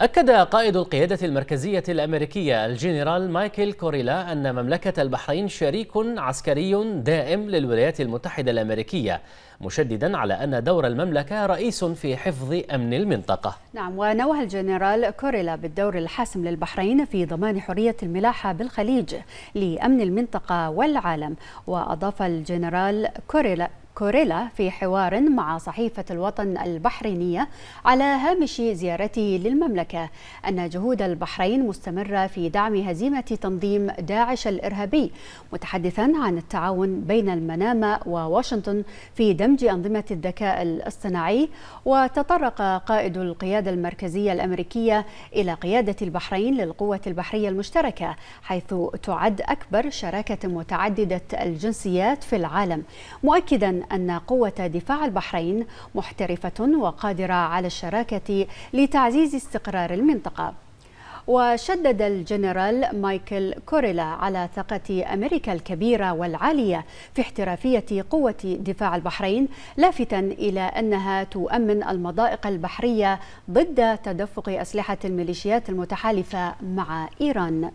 أكد قائد القيادة المركزية الأمريكية الجنرال مايكل كوريلا أن مملكة البحرين شريك عسكري دائم للولايات المتحدة الأمريكية مشددا على أن دور المملكة رئيس في حفظ أمن المنطقة نعم ونوه الجنرال كوريلا بالدور الحاسم للبحرين في ضمان حرية الملاحة بالخليج لأمن المنطقة والعالم وأضاف الجنرال كوريلا كوريلا في حوار مع صحيفة الوطن البحرينية على هامش زيارته للمملكة أن جهود البحرين مستمرة في دعم هزيمة تنظيم داعش الإرهابي متحدثا عن التعاون بين المنامة وواشنطن في دمج أنظمة الذكاء الاصطناعي وتطرق قائد القيادة المركزية الأمريكية إلى قيادة البحرين للقوة البحرية المشتركة حيث تعد أكبر شراكة متعددة الجنسيات في العالم مؤكدا أن قوة دفاع البحرين محترفة وقادرة على الشراكة لتعزيز استقرار المنطقة وشدد الجنرال مايكل كوريلا على ثقة أمريكا الكبيرة والعالية في احترافية قوة دفاع البحرين لافتا إلى أنها تؤمن المضائق البحرية ضد تدفق أسلحة الميليشيات المتحالفة مع إيران